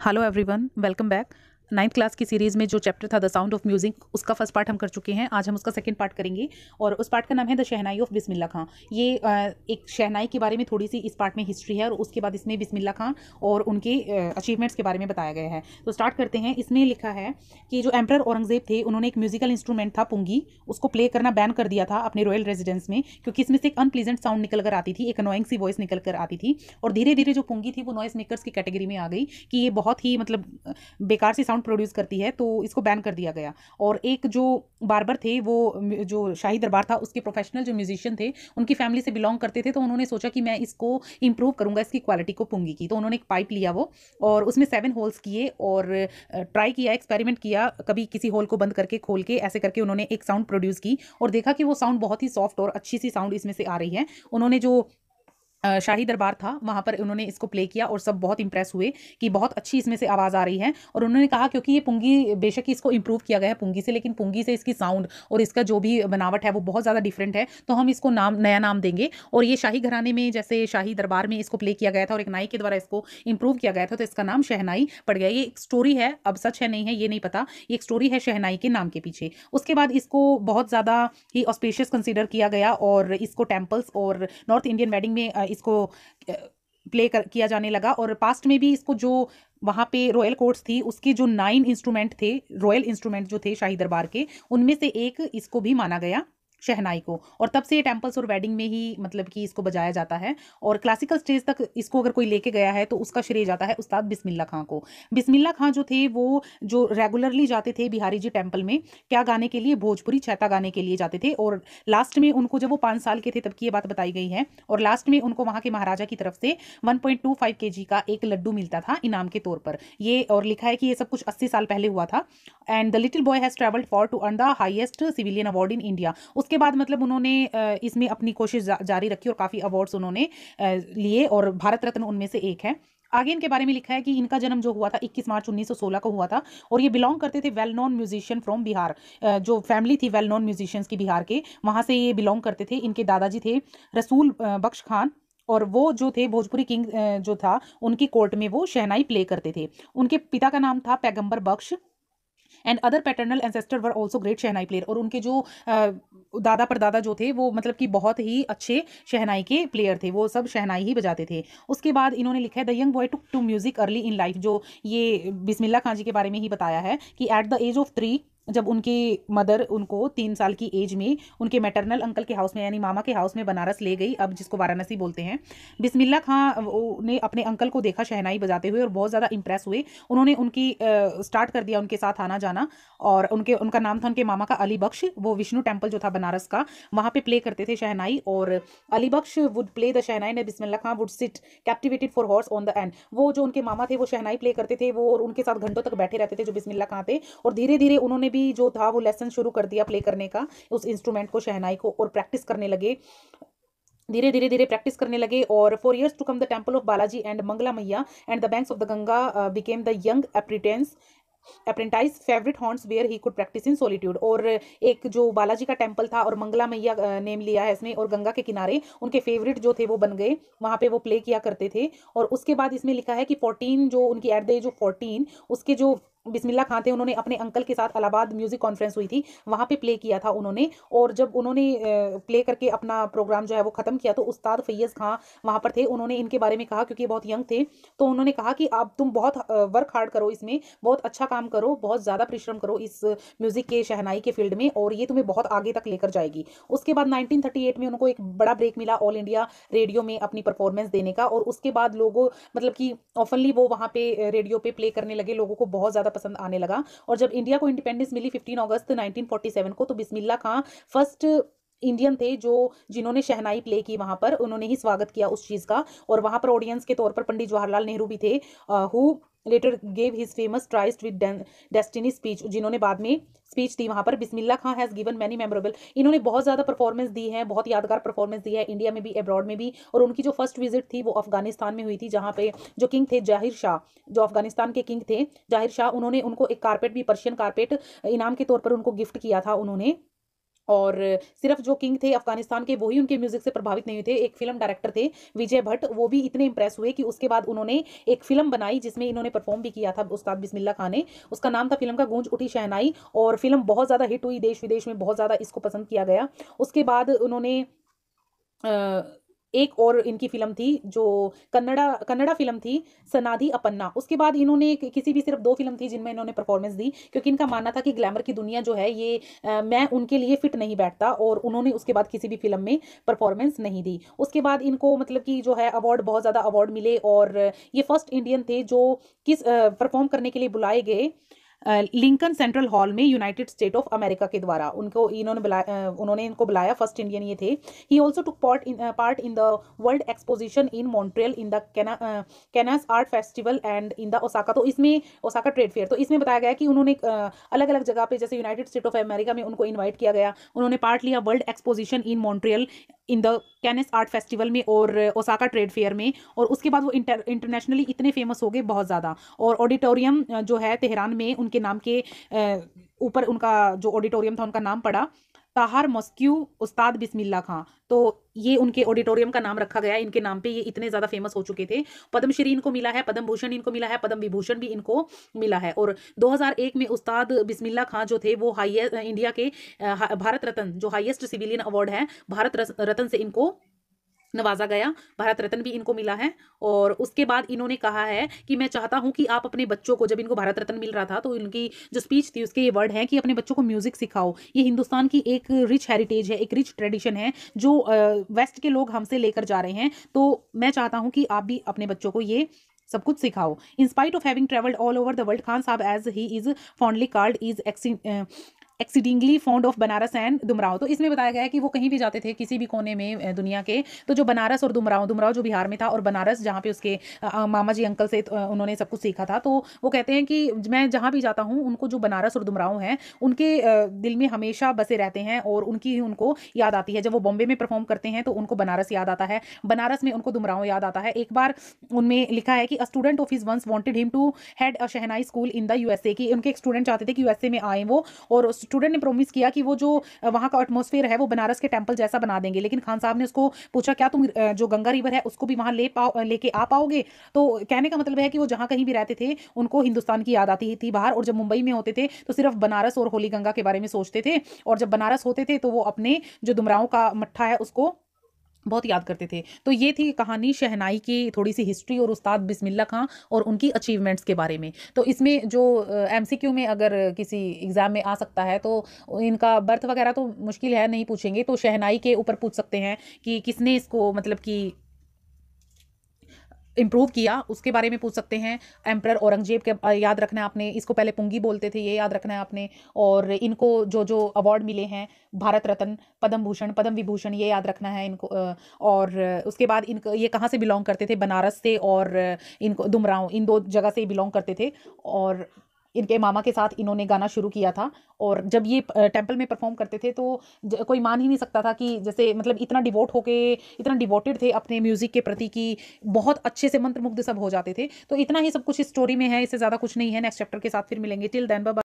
hello everyone welcome back ninth class की series में जो चैप्टर था द साउंड ऑफ म्यूजिक उसका फर्स्ट पार्ट हम कर चुके हैं आज हम उसका सेकंड पार्ट करेंगे और उस पार्ट का नाम है द शहनाई ऑफ बिस्मिल्ला खां ये एक शहनाई के बारे में थोड़ी सी इस पार्ट में हिस्ट्री है और उसके बाद इसमें बिस्मिल्ला खां और उनके अचीवमेंट्स के बारे में बताया गया है तो स्टार्ट करते हैं इसमें लिखा है कि जो एम्प्रर औरंगजेब थे उन्होंने एक म्यूजिकल इंस्ट्रूमेंट था पुंगी उसको प्ले करना बैन कर दिया था अपने रॉयल रेजिडेंस में क्योंकि इसमें से एक अनप्लीजेंट साउंड निकल कर आती थी एक अनोइंग सी वॉइस निकल कर आती थी और धीरे धीरे जो पुंगी थी वो नॉइस मेकर्स की कैटेगरी में आ गई कि ये बहुत ही मतलब बेकार सी साउंड प्रोड्यूस करती है तो इसको बैन कर दिया गया और एक जो बारबर थे वो जो शाही दरबार था उसके प्रोफेशनल जो म्यूजिशियन थे उनकी फैमिली से बिलोंग करते थे तो उन्होंने सोचा कि मैं इसको इम्प्रूव करूँगा इसकी क्वालिटी को पुंगी की तो उन्होंने एक पाइप लिया वो और उसमें सेवन होल्स किए और ट्राई किया एक्सपेरिमेंट किया कभी किसी होल को बंद करके खोल के ऐसे करके उन्होंने एक साउंड प्रोड्यूस की और देखा कि वो साउंड बहुत ही सॉफ्ट और अच्छी सी साउंड इसमें से आ रही है उन्होंने जो शाही दरबार था वहाँ पर उन्होंने इसको प्ले किया और सब बहुत इंप्रेस हुए कि बहुत अच्छी इसमें से आवाज़ आ रही है और उन्होंने कहा क्योंकि ये पुंगी बेशक इसको इम्प्रूव किया गया है पुंगी से लेकिन पुंगी से इसकी साउंड और इसका जो भी बनावट है वो बहुत ज़्यादा डिफरेंट है तो हम इसको नाम नया नाम देंगे और ये शाही घराने में जैसे शाही दरबार में इसको प्ले किया गया था और एक नाई के द्वारा इसको इम्प्रूव किया गया था तो इसका नाम शहनाई पड़ गया ये एक स्टोरी है अब सच है नहीं है ये नहीं पता ये एक स्टोरी है शहनाई के नाम के पीछे उसके बाद इसको बहुत ज़्यादा ही ऑस्पेशियस कंसिडर किया गया और इसको टेम्पल्स और नॉर्थ इंडियन वेडिंग में इसको प्ले कर किया जाने लगा और पास्ट में भी इसको जो वहाँ पे रॉयल कोर्ट्स थी उसके जो नाइन इंस्ट्रूमेंट थे रॉयल इंस्ट्रूमेंट जो थे शाही दरबार के उनमें से एक इसको भी माना गया शहनाई को और तब से ये टेम्पल्स और वेडिंग में ही मतलब कि इसको बजाया जाता है और क्लासिकल स्टेज तक इसको अगर कोई लेके गया है तो उसका श्रेय जाता है उस्ताद बिस्मिल्ला खां को बिस्मिल्ला खां जो थे वो जो रेगुलरली जाते थे बिहारी जी टेम्पल में क्या गाने के लिए भोजपुरी छैता गाने के लिए जाते थे और लास्ट में उनको जब वो पाँच साल के थे तब की ये बात बताई गई है और लास्ट में उनको वहाँ के महाराजा की तरफ से वन पॉइंट का एक लड्डू मिलता था इनाम के तौर पर ये और लिखा है कि ये सब कुछ अस्सी साल पहले हुआ था and the little boy has travelled far to earn the highest civilian award in India उसके उसके बाद मतलब उन्होंने इसमें अपनी कोशिश जारी रखी और काफ़ी अवार्ड्स उन्होंने लिए और भारत रत्न उनमें से एक है आगे इनके बारे में लिखा है कि इनका जन्म जो हुआ था 21 मार्च 1916 को हुआ था और ये बिलोंग करते थे well known musician from Bihar जो फैमिली थी वेल नोन म्यूजिशियंस की बिहार के वहाँ से ये बिलोंग करते थे इनके दादाजी थे रसूल बख्श खान और वो जो थे भोजपुरी किंग जो था उनकी कोर्ट में वो शहनाई प्ले करते थे उनके पिता का नाम था Paigambar Bakhsh and other paternal ancestor were also great shehnai player और उनके जो दादा परदादा जो थे वो मतलब कि बहुत ही अच्छे शहनाई के प्लेयर थे वो सब शहनाई ही बजाते थे उसके बाद इन्होंने लिखा है the young boy took to music early in life जो ये बिस्मिल्ला खान जी के बारे में ही बताया है कि at the age of three जब उनकी मदर उनको तीन साल की एज में उनके मैटरनल अंकल के हाउस में यानी मामा के हाउस में बनारस ले गई अब जिसको वाराणसी बोलते हैं बिस्मिल्ला खां ने अपने अंकल को देखा शहनाई बजाते हुए और बहुत ज़्यादा इंप्रेस हुए उन्होंने उनकी स्टार्ट कर दिया उनके साथ आना जाना और उनके उनका नाम था उनके मामा का अली बख्श वो विष्णु टेम्पल जो था बनारस का वहाँ पर प्ले करते थे शहनाई और Ali Bakhsh would play the shehnai ने Bismillah Khan would sit captivated for hours on the end वो जो उनके मामा थे वो शहनाई प्ले करते थे वो और उनके साथ घंटों तक बैठे रहते थे जो बिस्मिल्ला खां थे और धीरे धीरे उन्होंने भी जो था वो लेसन शुरू कर दिया प्ले करने का उस इंस्ट्रूमेंट को शहनाई को और प्रैक्टिस करने लगे धीरे धीरे धीरे प्रैक्टिस करने लगे और for years to come the temple of Balaji and Mangala Maiya and the banks of the Ganga became the young apprentice apprentice favourite haunts where he could practise in solitude और एक जो बालाजी का टेम्पल था और मंगला मैया नेम लिया है इसमें और गंगा के किनारे उनके फेवरेट जो थे वो बन गए वहाँ पे वो प्ले किया करते थे और उसके बाद इसमें लिखा है कि फोर्टीन जो उनकी at the age of fourteen उसके जो बिस्मिल्ला खान थे उन्होंने अपने अंकल के साथ अलाहाबाद म्यूज़िक कॉन्फ्रेंस हुई थी वहाँ पे प्ले किया था उन्होंने और जब उन्होंने प्ले करके अपना प्रोग्राम जो है वो ख़त्म किया तो उस्ताद फैयज़ खां वहाँ पर थे उन्होंने इनके बारे में कहा क्योंकि बहुत यंग थे तो उन्होंने कहा कि आप तुम बहुत वर्क हार्ड करो इसमें बहुत अच्छा काम करो बहुत ज़्यादा परिश्रम करो इस म्यूज़िक के शहनाई के फील्ड में और ये तुम्हें बहुत आगे तक लेकर जाएगी उसके बाद नाइनटीन में उनको एक बड़ा ब्रेक मिला ऑल इंडिया रेडियो में अपनी परफॉर्मेंस देने का और उसके बाद लोगों मतलब कि ऑफनली वो वहाँ पर रेडियो पर प्ले करने लगे लोगों को बहुत ज़्यादा पसंद आने लगा और जब इंडिया को इंडिपेंडेंस मिली फिफ्टीन अगस्त नाइनटीन को तो बिस्मिल्ला खां फर्स्ट इंडियन थे जो जिन्होंने शहनाई प्ले की वहाँ पर उन्होंने ही स्वागत किया उस चीज़ का और वहाँ पर ऑडियंस के तौर पर पंडित जवाहरलाल नेहरू भी थे who later gave his famous tryst with destiny speech जिन्होंने बाद में स्पीच दी वहाँ पर Bismillah Khan has given many memorable इन्होंने बहुत ज़्यादा परफॉर्मेंस दी है बहुत यादगार परफॉर्मेंस दी है इंडिया में भी अब्रॉड में भी और उनकी जो फर्स्ट विजिट थी वो अफगानिस्तान में हुई थी जहाँ पे जो किंग थे जाहिर शाह जो अफगानिस्तान के किंग थे जाहिर शाह उन्होंने उनको एक कारपेट भी पर्शियन कारपेट इनाम के तौर पर उनको गिफ्ट किया था उन्होंने और सिर्फ जो किंग थे अफगानिस्तान के वही उनके म्यूजिक से प्रभावित नहीं हुए थे एक फिल्म डायरेक्टर थे विजय भट्ट वो भी इतने इंप्रेस हुए कि उसके बाद उन्होंने एक फिल्म बनाई जिसमें इन्होंने परफॉर्म भी किया था उस्ताद बिस्मिल्ला खान ने उसका नाम था फिल्म का गूंज उठी शहनाई और फिल्म बहुत ज़्यादा हिट हुई देश विदेश में बहुत ज़्यादा इसको पसंद किया गया उसके बाद उन्होंने आ, एक और इनकी फिल्म थी जो कन्नड़ा कन्नड़ा फिल्म थी सनाधि अपन्ना उसके बाद इन्होंने किसी भी सिर्फ दो फिल्म थी जिनमें इन्होंने परफॉर्मेंस दी क्योंकि इनका मानना था कि ग्लैमर की दुनिया जो है ये आ, मैं उनके लिए फिट नहीं बैठता और उन्होंने उसके बाद किसी भी फिल्म में परफॉर्मेंस नहीं दी उसके बाद इनको मतलब कि जो है अवार्ड बहुत ज़्यादा अवार्ड मिले और ये फर्स्ट इंडियन थे जो किस परफॉर्म करने के लिए बुलाए गए लिंकन सेंट्रल हॉल में यूनाइटेड स्टेट ऑफ अमेरिका के द्वारा उनको इन्होंने बुलाया उन्होंने इनको बुलाया फर्स्ट इंडियन ये थे he also took part in part in the World Exposition in Montreal in the Cannes art festival and in the Osaka तो इसमें ओसाका ट्रेड फेयर तो इसमें बताया गया कि उन्होंने अलग अलग जगह पे जैसे यूनाइटेड स्टेट ऑफ अमेरिका में उनको इन्वाइट किया गया उन्होंने पार्ट लिया World Exposition in Montreal in the Cannes art festival में और ओसाका ट्रेड फेयर में और उसके बाद वो इंटर इंटरनेशनली इतने फेमस हो गए बहुत ज़्यादा और ऑडिटोरियम जो है तेहरान में उनके नाम के ऊपर उनका जो ऑडिटोरियम था उनका नाम पड़ा ताहर मस्क्यू उस्ताद बिस्मिल्ला खां तो ये उनके ऑडिटोरियम का नाम रखा गया है इनके नाम पे ये इतने ज़्यादा फेमस हो चुके थे पद्मश्री इनको मिला है पद्म भूषण इनको मिला है पद्म विभूषण भी इनको मिला है और 2001 में उस्ताद बिस्मिल्ला खां जो थे वो हाइएस्ट इंडिया के भारत रत्न जो हाइएस्ट सिविलियन अवार्ड है भारत रत्न से इनको नवाजा गया भारत रत्न भी इनको मिला है और उसके बाद इन्होंने कहा है कि मैं चाहता हूँ कि आप अपने बच्चों को जब इनको भारत रत्न मिल रहा था तो इनकी जो स्पीच थी उसके ये वर्ड है कि अपने बच्चों को म्यूजिक सिखाओ ये हिंदुस्तान की एक रिच हेरिटेज है एक रिच ट्रेडिशन है जो वेस्ट के लोग हमसे लेकर जा रहे हैं तो मैं चाहता हूँ कि आप भी अपने बच्चों को ये सब कुछ सिखाओ in spite of having travelled all over the world Khan Sahab as he is fondly called is exceedingly fond of Banaras and Dumraon तो इसमें बताया गया है कि वो कहीं भी जाते थे किसी भी कोने में दुनिया के तो जो बनारस और दुमराव दुमराव जो बिहार में था और बनारस जहाँ पे उसके मामा जी अंकल से उन्होंने सब कुछ सीखा था तो वो कहते हैं कि मैं जहाँ भी जाता हूँ उनको जो बनारस और दुमराव हैं उनके दिल में हमेशा बसे रहते हैं और उनकी ही उनको याद आती है जब वो बॉम्बे में परफॉर्म करते हैं तो उनको बनारस याद आता है बनारस में उनको दुमराव याद आता है एक बार उनमें लिखा है कि a student of his once wanted him to head a shehnai school in the USA की उनके एक स्टूडेंट चाहते थे कि यूएसए में आए वो और स्टूडेंट ने प्रोमिस किया कि वो जो वहाँ का एटमोसफेयर है वो बनारस के टेम्पल जैसा बना देंगे लेकिन खान साहब ने उसको पूछा क्या तुम जो गंगा रिवर है उसको भी वहाँ ले पाओ लेके आ पाओगे तो कहने का मतलब है कि वो जहाँ कहीं भी रहते थे उनको हिंदुस्तान की याद आती थी बाहर और जब मुंबई में होते थे तो सिर्फ बनारस और होली गंगा के बारे में सोचते थे और जब बनारस होते थे तो वो अपने जो दुमराओं का मट्ठा है उसको बहुत याद करते थे तो ये थी कहानी शहनाई की थोड़ी सी हिस्ट्री और उस्ताद बिस्मिल्ला खां और उनकी अचीवमेंट्स के बारे में तो इसमें जो एम में अगर किसी एग्ज़ाम में आ सकता है तो इनका बर्थ वगैरह तो मुश्किल है नहीं पूछेंगे तो शहनाई के ऊपर पूछ सकते हैं कि किसने इसको मतलब कि इम्प्रूव किया उसके बारे में पूछ सकते हैं एम्प्रर औरंगजेब के याद रखना है आपने इसको पहले पुंगी बोलते थे ये याद रखना है आपने और इनको जो जो अवार्ड मिले हैं भारत रत्न पद्म भूषण पद्म विभूषण ये याद रखना है इनको और उसके बाद इनको ये कहाँ से बिलोंग करते थे बनारस से और इनको दुमराव इन दो जगह से बिलोंग करते थे और इनके मामा के साथ इन्होंने गाना शुरू किया था और जब ये टेम्पल में परफॉर्म करते थे तो कोई मान ही नहीं सकता था कि जैसे मतलब इतना डिवोट होके इतना डिवोटेड थे अपने म्यूज़िक के प्रति कि बहुत अच्छे से मंत्रमुग्ध सब हो जाते थे तो इतना ही सब कुछ इस स्टोरी में है इससे ज़्यादा कुछ नहीं है नेक्स्ट चैप्टर के साथ फिर मिलेंगे टिल देन बाबा